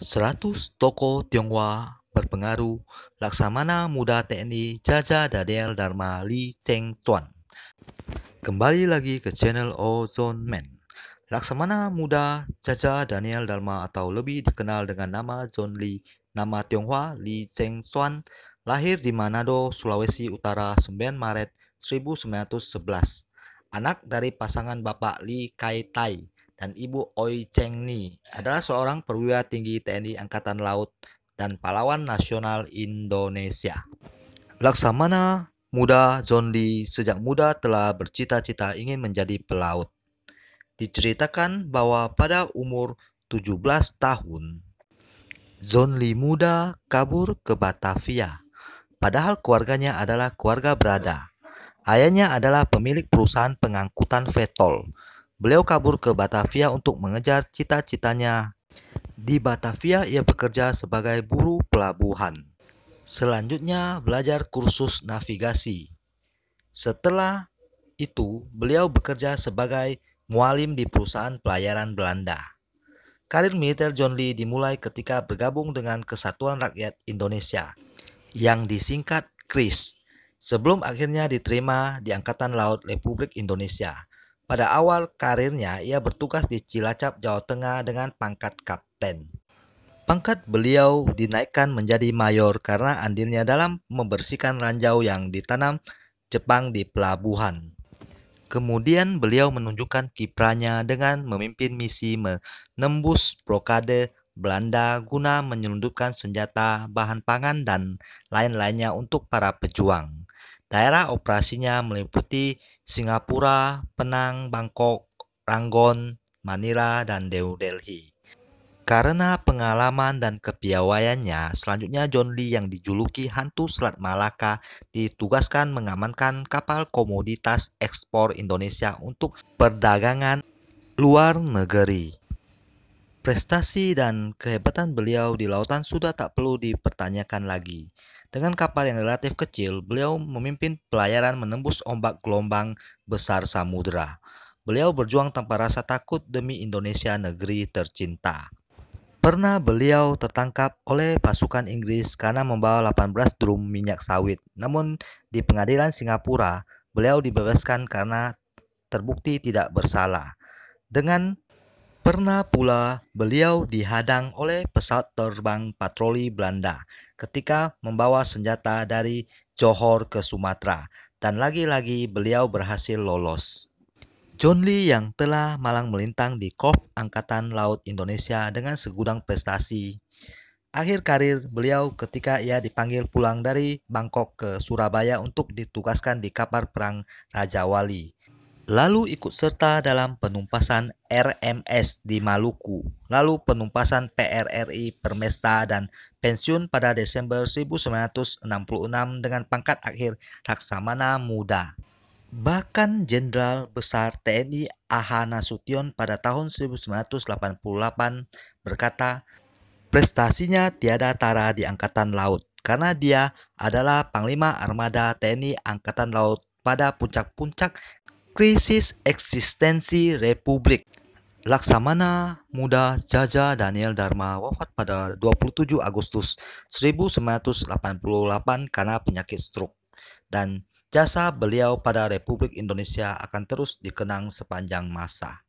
100 toko Tionghoa berpengaruh Laksamana Muda TNI Jaja Daniel Dharma Li Cheng Tuan. Kembali lagi ke channel Ozone Man. Laksamana Muda Jaja Daniel Dharma atau lebih dikenal dengan nama John Lee, nama Tionghoa Li Cheng Tuan, lahir di Manado, Sulawesi Utara 9 Maret 1911. Anak dari pasangan Bapak Li Kai Tai dan Ibu Oi Cheng Ni adalah seorang perwira tinggi TNI Angkatan Laut dan pahlawan nasional Indonesia. Laksamana muda Zondi sejak muda telah bercita-cita ingin menjadi pelaut. Diceritakan bahwa pada umur 17 tahun, Zonli muda kabur ke Batavia. Padahal keluarganya adalah keluarga berada. Ayahnya adalah pemilik perusahaan pengangkutan Vetol Beliau kabur ke Batavia untuk mengejar cita-citanya. Di Batavia, ia bekerja sebagai buruh pelabuhan. Selanjutnya, belajar kursus navigasi. Setelah itu, beliau bekerja sebagai mualim di perusahaan pelayaran Belanda. Karir militer John Lee dimulai ketika bergabung dengan Kesatuan Rakyat Indonesia yang disingkat KRIS sebelum akhirnya diterima di Angkatan Laut Republik Indonesia pada awal karirnya, ia bertugas di Cilacap, Jawa Tengah dengan pangkat kapten. Pangkat beliau dinaikkan menjadi mayor karena andilnya dalam membersihkan ranjau yang ditanam Jepang di pelabuhan. Kemudian beliau menunjukkan kiprahnya dengan memimpin misi menembus blokade Belanda guna menyelundupkan senjata, bahan pangan, dan lain-lainnya untuk para pejuang. Daerah operasinya meliputi Singapura, Penang, Bangkok, Rangon, Manila, dan New Delhi. Karena pengalaman dan kepiawaiannya, selanjutnya John Lee yang dijuluki hantu Selat Malaka ditugaskan mengamankan kapal komoditas ekspor Indonesia untuk perdagangan luar negeri. Prestasi dan kehebatan beliau di lautan sudah tak perlu dipertanyakan lagi. Dengan kapal yang relatif kecil, beliau memimpin pelayaran menembus ombak gelombang besar samudera. Beliau berjuang tanpa rasa takut demi Indonesia negeri tercinta. Pernah beliau tertangkap oleh pasukan Inggris karena membawa 18 drum minyak sawit. Namun di pengadilan Singapura, beliau dibebaskan karena terbukti tidak bersalah. Dengan Pernah pula beliau dihadang oleh pesawat terbang patroli Belanda ketika membawa senjata dari Johor ke Sumatera dan lagi-lagi beliau berhasil lolos. John Lee yang telah malang melintang di Korps Angkatan Laut Indonesia dengan segudang prestasi. Akhir karir beliau ketika ia dipanggil pulang dari Bangkok ke Surabaya untuk ditugaskan di kapal perang Raja Wali. Lalu ikut serta dalam penumpasan RMS di Maluku, lalu penumpasan PRRI Permesta dan pensiun pada Desember 1966 dengan pangkat akhir Laksamana Muda. Bahkan Jenderal Besar TNI AH Nasution pada tahun 1988 berkata, prestasinya tiada tara di Angkatan Laut karena dia adalah Panglima Armada TNI Angkatan Laut pada puncak-puncak krisis eksistensi republik. Laksamana muda Jaja Daniel Dharma wafat pada 27 Agustus 1988 karena penyakit stroke dan jasa beliau pada Republik Indonesia akan terus dikenang sepanjang masa.